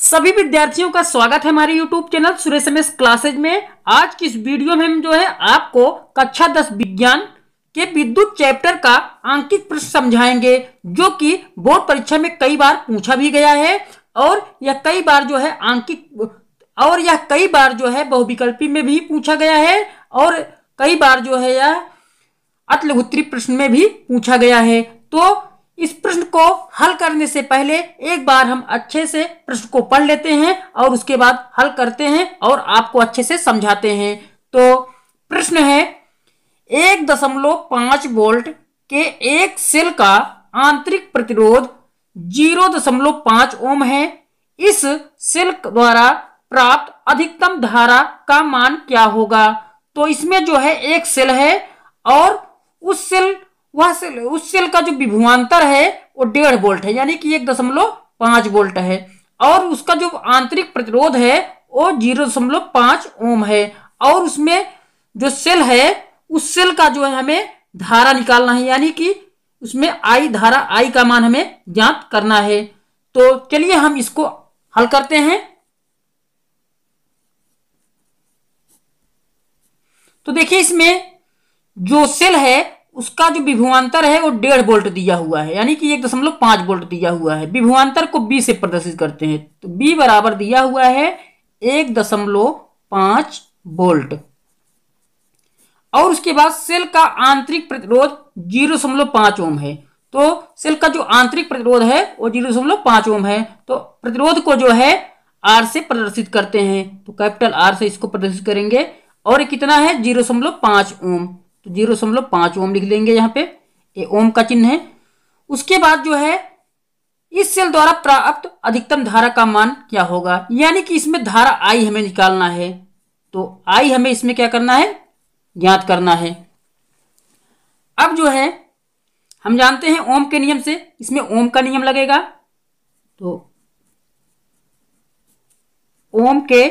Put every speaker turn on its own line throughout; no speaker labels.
सभी विद्यार्थियों का स्वागत है हमारे YouTube channel Suresh M classes में आज की इस वीडियो में हम जो है आपको कक्षा दस विज्ञान के विद्युत चैप्टर का अंकित प्रश्न समझाएंगे जो कि बोर्ड परीक्षा में कई बार पूछा भी गया है और यह कई बार जो है अंकित और यह कई बार जो है बहुविकल्पी में भी पूछा गया है और कई बार जो है यह अतलघुत्री प्रश्न में भी पूछा गया है तो इस प्रश्न को हल करने से पहले एक बार हम अच्छे से प्रश्न को पढ़ लेते हैं और उसके बाद हल करते हैं और आपको अच्छे से समझाते हैं तो प्रश्न है एक दशमलव पांच वोल्ट के एक सेल का आंतरिक प्रतिरोध जीरो दशमलव पांच ओम है इस सेल द्वारा प्राप्त अधिकतम धारा का मान क्या होगा तो इसमें जो है एक सेल है और उस सेल वह सेल उस सेल का जो विभुआंतर है वो डेढ़ वोल्ट है यानी कि एक दशमलव पांच वोल्ट है और उसका जो आंतरिक प्रतिरोध है वो जीरो दशमलव पांच ओम है और उसमें जो सेल है उस सेल का जो है हमें धारा निकालना है यानी कि उसमें आई धारा आई का मान हमें ज्ञात करना है तो चलिए हम इसको हल करते हैं तो देखिए इसमें जो सेल है उसका जो विभुआंतर है वो डेढ़ वोल्ट दिया हुआ है यानी कि एक दशमलव पांच वोल्ट दिया हुआ है विभुआंतर को बी से प्रदर्शित करते हैं तो बी बराबर दिया हुआ है एक दशमलव पांच वोल्ट और उसके बाद सेल का आंतरिक प्रतिरोध जीरो दशमलव पांच ओम है तो सेल का जो आंतरिक प्रतिरोध है वो जीरो दशमलव पांच ओम है तो प्रतिरोध को जो है आर से प्रदर्शित करते हैं तो कैपिटल आर से इसको प्रदर्शित करेंगे और कितना है जीरो दशमलव पांच ओम तो जीरो दशमलव पांच ओम लिख लेंगे यहां पे ये ओम का चिन्ह है उसके बाद जो है इस सेल द्वारा प्राप्त अधिकतम धारा का मान क्या होगा यानी कि इसमें धारा आई हमें निकालना है तो आई हमें इसमें क्या करना है ज्ञात करना है अब जो है हम जानते हैं ओम के नियम से इसमें ओम का नियम लगेगा तो ओम के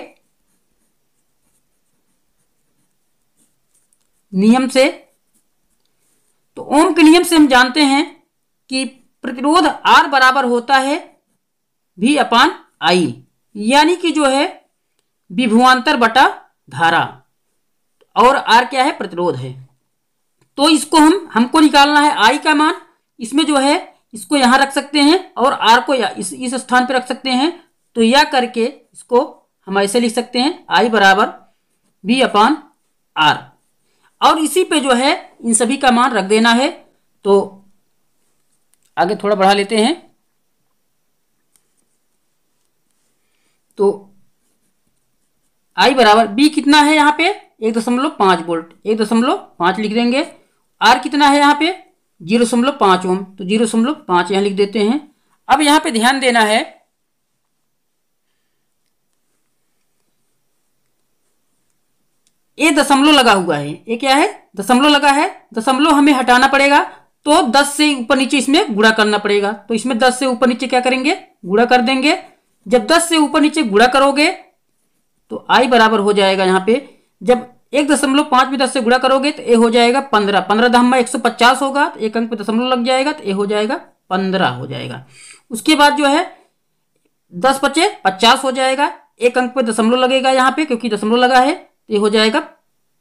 नियम से तो ओम के नियम से हम जानते हैं कि प्रतिरोध आर बराबर होता है भी अपान आई यानी कि जो है विभुआंतर बटा धारा और आर क्या है प्रतिरोध है तो इसको हम हमको निकालना है आई का मान इसमें जो है इसको यहां रख सकते हैं और आर को इस इस स्थान पर रख सकते हैं तो यह करके इसको हम ऐसे लिख सकते हैं आई बराबर बी अपान आर और इसी पे जो है इन सभी का मान रख देना है तो आगे थोड़ा बढ़ा लेते हैं तो आई बराबर बी कितना है यहां पे एक दशमलव पांच वोल्ट एक दशमलव पांच लिख देंगे आर कितना है यहां पे जीरो दशमलव पांच ओम तो जीरो दशमलव पांच यहां लिख देते हैं अब यहां पे ध्यान देना है ए दशमलव लगा हुआ है ये क्या है दशमलव लगा है दशमलव हमें हटाना पड़ेगा तो दस से ऊपर नीचे इसमें गुड़ा करना पड़ेगा तो इसमें दस से ऊपर नीचे क्या करेंगे गुड़ा कर देंगे जब दस से ऊपर नीचे गुड़ा करोगे तो आई बराबर हो जाएगा यहाँ पे जब एक दशमलव पांच में दस से गुड़ा करोगे तो ए हो जाएगा पंद्रह पंद्रह दहमा एक सौ पचास होगा तो एक अंक पे दशमलव लग जाएगा तो ए हो जाएगा पंद्रह हो जाएगा उसके बाद जो है दस पचे पचास हो जाएगा एक अंक पे दशमलव लगेगा यहाँ पे क्योंकि दशमलव लगा है तो ये हो जाएगा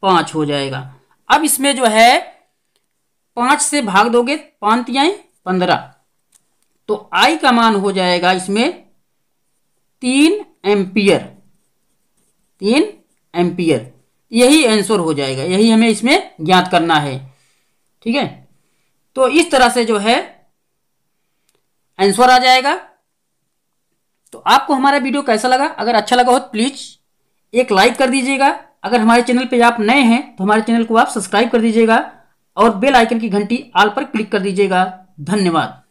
पांच हो जाएगा अब इसमें जो है पांच से भाग दोगे पांतियाएं पंद्रह तो आई का मान हो जाएगा इसमें तीन एम्पियर तीन एम्पियर यही आंसर हो जाएगा यही हमें इसमें ज्ञात करना है ठीक है तो इस तरह से जो है आंसर आ जाएगा तो आपको हमारा वीडियो कैसा लगा अगर अच्छा लगा हो तो प्लीज़ एक लाइक कर दीजिएगा अगर हमारे चैनल पे आप नए हैं तो हमारे चैनल को आप सब्सक्राइब कर दीजिएगा और बेल आइकन की घंटी आल पर क्लिक कर दीजिएगा धन्यवाद